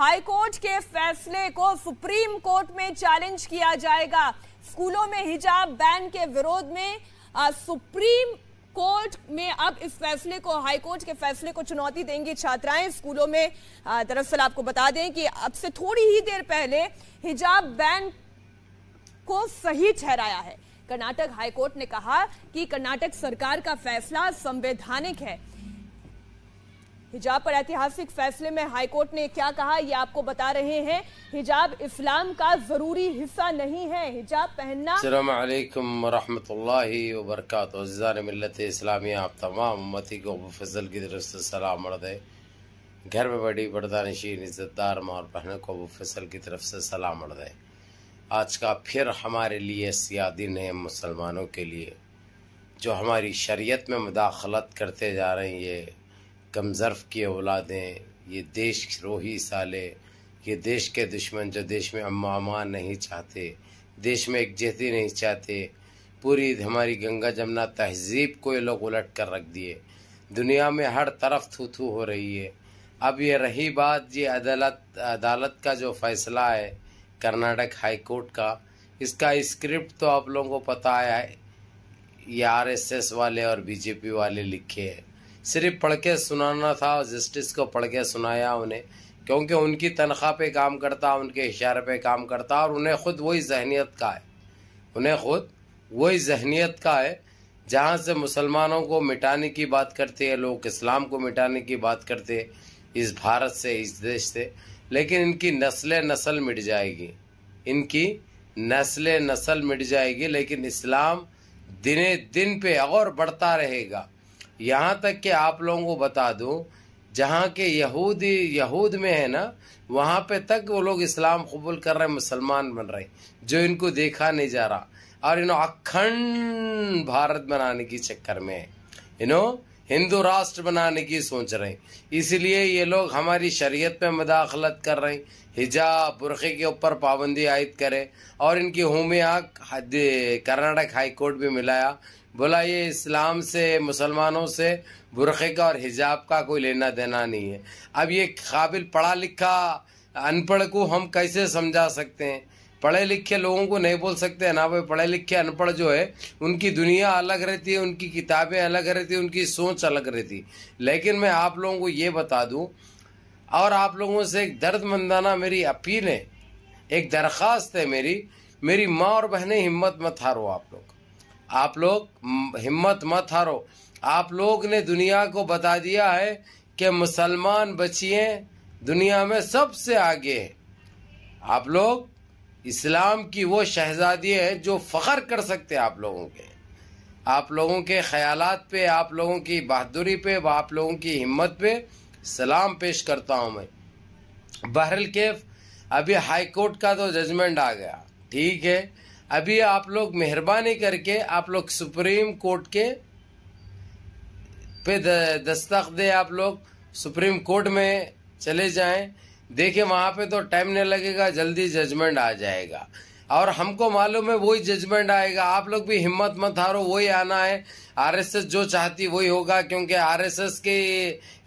court के फैसले को सुप्रीम कोर्ट में चैलेंज किया जाएगा स्कूलों में हिजाब बैन के विरोध में आ, सुप्रीम कोर्ट में अब इस फैसले को हाईकोर्ट के फैसले को चुनौती देंगी छात्राएं स्कूलों में दरअसल आपको बता दें कि अब से थोड़ी ही देर पहले हिजाब बैन को सही ठहराया है कर्नाटक हाईकोर्ट ने कहा कि कर्नाटक सरकार का फैसला संवैधानिक है हिजाब पर ऐतिहासिक फैसले में हाईकोर्ट ने क्या कहा ये आपको बता रहे हैं हिजाब इस्लाम का जरूरी हिस्सा नहीं है हिजाब पहनना अलैक्म रहमतुल्लाहि व इस्लामिया आप तमाम उम्मती को फजल की दरुस्त सलाम मरदे घर में बड़ी बरदा नशीन इज़्ज़तदार और बहनों को फसल की तरफ से सलाम मरदे आज का फिर हमारे लिए सिया दिन है मुसलमानों के लिए जो हमारी शरीयत में मुदाखलत करते जा रहे हैं ये कम ज़र्फ़ की औलादें ये देश रोही साले ये देश के दुश्मन जो देश में अम्मा नहीं चाहते देश में एकजहती नहीं चाहते पूरी हमारी गंगा जमुना तहजीब को ये लोग उलट कर रख दिए दुनिया में हर तरफ थू थू हो रही है अब ये रही बात ये अदालत अदालत का जो फैसला है कर्नाटक हाई कोर्ट का इसका स्क्रिप्ट तो आप लोगों को पता है ये आरएसएस वाले और बीजेपी वाले लिखे हैं सिर्फ पढ़ के सुनाना था जस्टिस को पढ़ के सुनाया उन्हें क्योंकि उनकी तनख्वाह पे काम करता उनके इशारे पे काम करता और उन्हें ख़ुद वही जहनीत का है उन्हें ख़ुद वही जहनीत का है जहाँ से मुसलमानों को मिटाने की बात करते हैं लोग इस्लाम को मिटाने की बात करते हैं इस भारत से इस देश से लेकिन इनकी नस्ल नस्ल मिट जाएगी इनकी नस्ल नस्ल मिट जाएगी लेकिन इस्लाम दिने दिन पे और बढ़ता रहेगा यहाँ तक कि आप लोगों को बता दूँ जहाँ के यहूदी यहूद में है ना वहाँ पे तक वो लोग इस्लाम कबूल कर रहे मुसलमान बन रहे जो इनको देखा नहीं जा रहा और इन्हों अखंड भारत बनाने की चक्कर में इन्हों हिंदू राष्ट्र बनाने की सोच रहे इसलिए ये लोग हमारी शरीयत पे मदाखलत कर रहे हिजाब बुरखे के ऊपर पाबंदी आयद करे और इनकी होमिया कर्नाटक हाईकोर्ट भी मिलाया बोला ये इस्लाम से मुसलमानों से बुरखे का और हिजाब का कोई लेना देना नहीं है अब ये काबिल पढ़ा लिखा अनपढ़ को हम कैसे समझा सकते हैं पढ़े लिखे लोगों को नहीं बोल सकते ना वो पढ़े लिखे अनपढ़ जो है उनकी दुनिया अलग रहती है उनकी किताबें अलग रहती है उनकी सोच अलग रहती लेकिन मैं आप लोगों को ये बता दूं और आप लोगों से एक दर्द मंदाना मेरी अपील है एक दरख्वास्त है मेरी मेरी माँ और बहनें हिम्मत मत हारो आप लोग आप लोग हिम्मत मत हारो आप लोग ने दुनिया को बता दिया है कि मुसलमान बचिए दुनिया में सबसे आगे है आप लोग इस्लाम की वो शहजादी हैं जो फ़ख्र कर सकते हैं आप लोगों के आप लोगों के ख्यालात पे आप लोगों की बहादुरी पे व आप लोगों की हिम्मत पे सलाम पेश करता हूँ मैं बहरल केफ अभी हाई कोर्ट का तो जजमेंट आ गया ठीक है अभी आप लोग मेहरबानी करके आप लोग सुप्रीम कोर्ट के पे दस्तक दे आप लोग सुप्रीम कोर्ट में चले जाएं देखे वहां पे तो टाइम नहीं लगेगा जल्दी जजमेंट आ जाएगा और हमको मालूम है वही जजमेंट आएगा आप लोग भी हिम्मत मत हारो वही आना है आरएसएस जो चाहती वही होगा क्योंकि आरएसएस के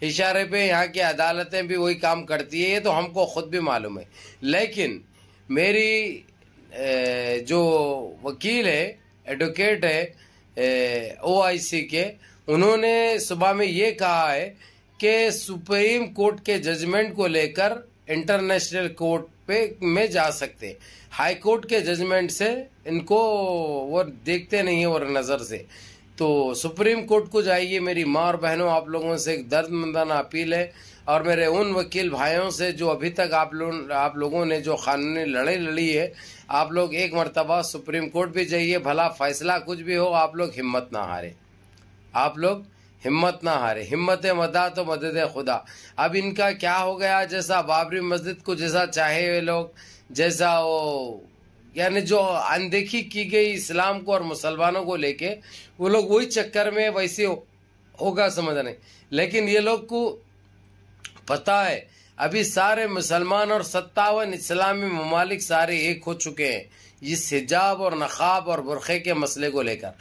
इशारे पे यहाँ की अदालतें भी वही काम करती है ये तो हमको खुद भी मालूम है लेकिन मेरी जो वकील है एडवोकेट है ओआईसी के उन्होंने सुबह में ये कहा है कि सुप्रीम कोर्ट के जजमेंट को लेकर इंटरनेशनल कोर्ट पे में जा सकते हाई कोर्ट के जजमेंट से इनको वो देखते नहीं है और नज़र से तो सुप्रीम कोर्ट को जाइए मेरी माँ और बहनों आप लोगों से एक दर्द मंदाना अपील है और मेरे उन वकील भाइयों से जो अभी तक आप लोग आप लोगों ने जो कानूनी लड़ाई लड़ी है आप लोग एक मरतबा सुप्रीम कोर्ट भी जाइए भला फैसला कुछ भी हो आप लोग हिम्मत ना हारे आप लोग हिम्मत ना हारे हिम्मत मदा तो मदद खुदा अब इनका क्या हो गया जैसा बाबरी मस्जिद को जैसा चाहे वे लोग जैसा वो यानी जो अनदेखी की गई इस्लाम को और मुसलमानों को लेके वो लोग वही चक्कर में वैसे होगा समझ नहीं लेकिन ये लोग को पता है अभी सारे मुसलमान और सत्तावन इस्लामी ममालिक सारे एक हो चुके हैं इस हिजाब और नकाब और बुरखे के मसले को लेकर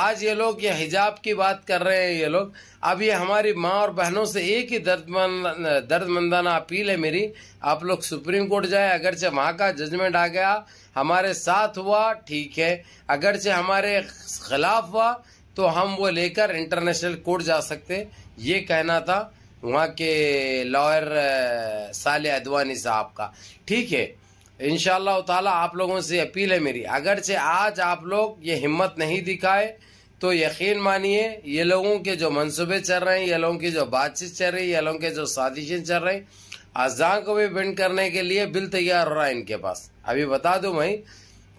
आज ये लोग ये हिजाब की बात कर रहे हैं ये लोग अब ये हमारी माँ और बहनों से एक ही दर्दमंद दर्दमंदाना अपील है मेरी आप लोग सुप्रीम कोर्ट जाए अगरचे वहाँ का जजमेंट आ गया हमारे साथ हुआ ठीक है अगरचे हमारे खिलाफ हुआ तो हम वो लेकर इंटरनेशनल कोर्ट जा सकते ये कहना था वहाँ के लॉयर साले अदवानी साहब का ठीक है इन ताला आप लोगों से अपील है मेरी अगरचे आज आप लोग ये हिम्मत नहीं दिखाए तो यकीन मानिए ये लोगों के जो मंसूबे चल रहे हैं ये लोगों की जो बातचीत चल रही है ये लोगों के जो साजिशें चल रही अजा को भी बिंड करने के लिए बिल तैयार हो रहा है इनके पास अभी बता दूं भाई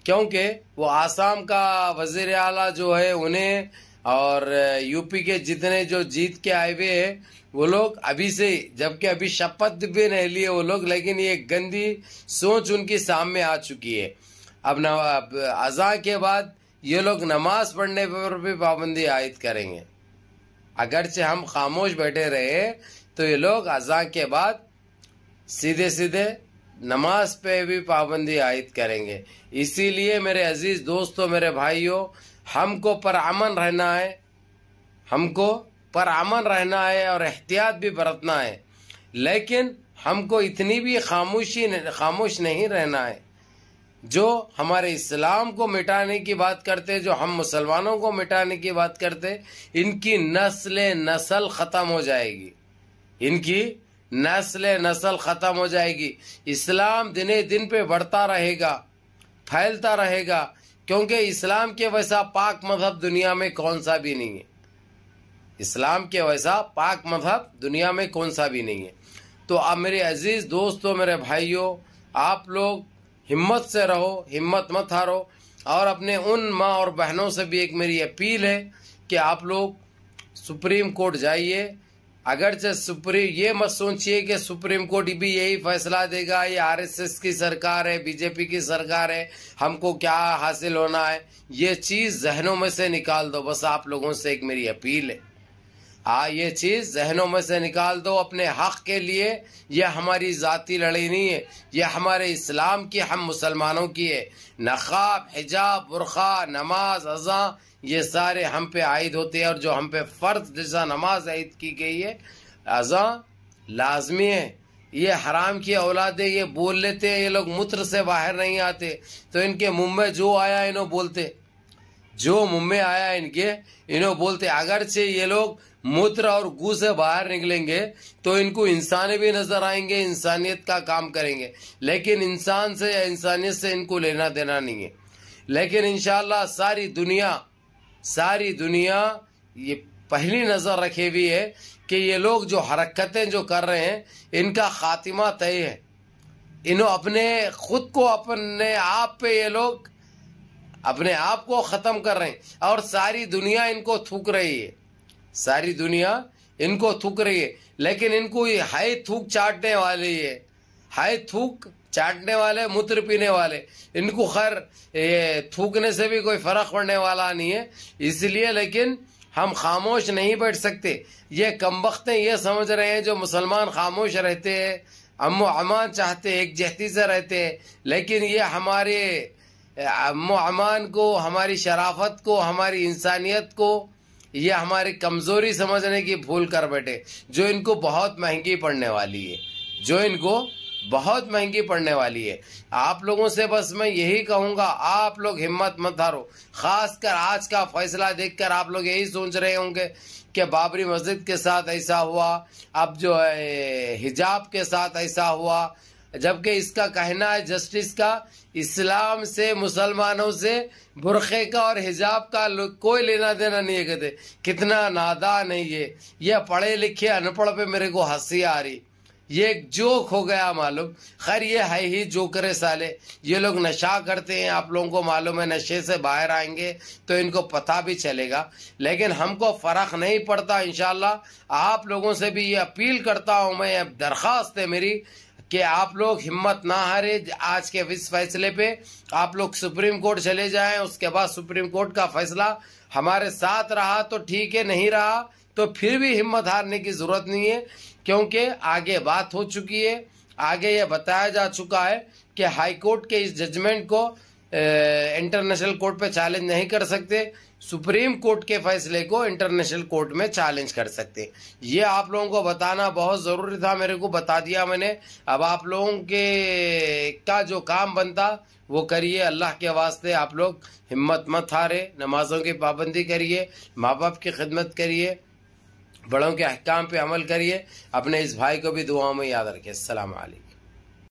क्योंकि वो आसाम का वजीर आला जो है उन्हें और यूपी के जितने जो जीत के आए हुए है वो लोग अभी से जबकि अभी शपथ भी नहीं लिए वो लोग लेकिन ये गंदी सोच उनकी सामने आ चुकी है अब न अजा के बाद ये लोग नमाज पढ़ने पर भी पाबंदी आयद करेंगे अगरचे हम खामोश बैठे रहे तो ये लोग अजा के बाद सीधे सीधे नमाज पे भी पाबंदी आयद करेंगे इसीलिए मेरे अजीज दोस्तों मेरे भाइयों हमको पर अमन रहना है हमको पर अमन रहना है और एहतियात भी बरतना है लेकिन हमको इतनी भी खामोशी खामोश नहीं रहना है जो हमारे इस्लाम को मिटाने की बात करते जो हम मुसलमानों को मिटाने की बात करते इनकी नस्ल नस्ल ख़त्म हो जाएगी इनकी नस्ल नस्ल ख़त्म हो जाएगी इस्लाम दिने दिन पे बढ़ता रहेगा फैलता रहेगा क्योंकि इस्लाम के वैसा पाक मजहब दुनिया में कौन सा भी नहीं है इस्लाम के वैसा पाक मजहब दुनिया में कौन सा भी नहीं है तो आप मेरे अजीज़ दोस्तों मेरे भाइयों आप लोग हिम्मत से रहो हिम्मत मत हारो और अपने उन माँ और बहनों से भी एक मेरी अपील है कि आप लोग सुप्रीम कोर्ट जाइए अगर अगरचे सुप्रीम ये मत सोचिए कि सुप्रीम कोर्ट भी यही फैसला देगा ये आरएसएस की सरकार है बीजेपी की सरकार है हमको क्या हासिल होना है ये चीज़ जहनों में से निकाल दो बस आप लोगों से एक मेरी अपील है आ ये चीज़ जहनों में से निकाल दो अपने हक के लिए यह हमारी ज़ाती लड़ाई नहीं है यह हमारे इस्लाम की हम मुसलमानों की है नखाब हिजाब बुरखा नमाज अजा ये सारे हम पे आयद होते हैं और जो हम पे फ़र्ज जैसा नमाज आयद की गई है अजा लाजमी है ये हराम की औलादे ये बोल लेते हैं ये लोग मूत्र से बाहर नहीं आते तो इनके मुंह में जो आया इन्हों बोलते जो मुंह में आया इनके इन्हों बोलते अगरचे ये लोग मूत्र और गु से बाहर निकलेंगे तो इनको इंसान भी नजर आएंगे इंसानियत का काम करेंगे लेकिन इंसान से या इंसानियत से इनको लेना देना नहीं है लेकिन इनशाला सारी दुनिया सारी दुनिया ये पहली नज़र रखी हुई है कि ये लोग जो हरकतें जो कर रहे हैं इनका खात्मा तय है इन्हों अपने खुद को अपने आप पे ये लोग अपने आप को ख़त्म कर रहे हैं और सारी दुनिया इनको थूक रही है सारी दुनिया इनको थूक रही है लेकिन इनको ये हाय थूक चाटने वाले है हाय थूक चाटने वाले मूत्र पीने वाले इनको खैर ये थूकने से भी कोई फर्क पड़ने वाला नहीं है इसलिए लेकिन हम खामोश नहीं बैठ सकते ये कम वक्त ये समझ रहे हैं जो मुसलमान खामोश रहते हैं अमो अमान चाहते एक जहती से रहते हैं लेकिन ये हमारे अमो अमान को हमारी शराफत को हमारी इंसानियत को ये हमारी कमजोरी समझने की भूल कर बैठे जो इनको बहुत महंगी पड़ने वाली है जो इनको बहुत महंगी पड़ने वाली है आप लोगों से बस मैं यही कहूंगा आप लोग हिम्मत मत हारो खासकर आज का फैसला देखकर आप लोग यही सोच रहे होंगे कि बाबरी मस्जिद के साथ ऐसा हुआ अब जो है हिजाब के साथ ऐसा हुआ जबकि इसका कहना है जस्टिस का इस्लाम से मुसलमानों से बुरखे का और हिजाब का कोई लेना देना नहीं है कहते कितना नहीं है ये यह पढ़े लिखे अनपढ़ पे मेरे को हंसी आ रही ये एक जोक हो गया मालूम खैर ये है ही जोकर साले ये लोग नशा करते हैं आप लोगों को मालूम है नशे से बाहर आएंगे तो इनको पता भी चलेगा लेकिन हमको फ़र्क नहीं पड़ता इनशाला आप लोगों से भी ये अपील करता हूँ मैं दरख्वास्त है मेरी कि आप लोग हिम्मत ना हारे आज के इस फैसले पे आप लोग सुप्रीम कोर्ट चले जाएं उसके बाद सुप्रीम कोर्ट का फैसला हमारे साथ रहा तो ठीक है नहीं रहा तो फिर भी हिम्मत हारने की जरूरत नहीं है क्योंकि आगे बात हो चुकी है आगे ये बताया जा चुका है कि हाईकोर्ट के इस जजमेंट को इंटरनेशनल कोर्ट पे चैलेंज नहीं कर सकते सुप्रीम कोर्ट के फैसले को इंटरनेशनल कोर्ट में चैलेंज कर सकते हैं ये आप लोगों को बताना बहुत ज़रूरी था मेरे को बता दिया मैंने अब आप लोगों के का जो काम बनता वो करिए अल्लाह के वास्ते आप लोग हिम्मत मत हारे नमाजों की पाबंदी करिए माँ बाप की खिदमत करिए बड़ों के अहकाम पे अमल करिए अपने इस भाई को भी दुआओं में याद रखिए अल्लाम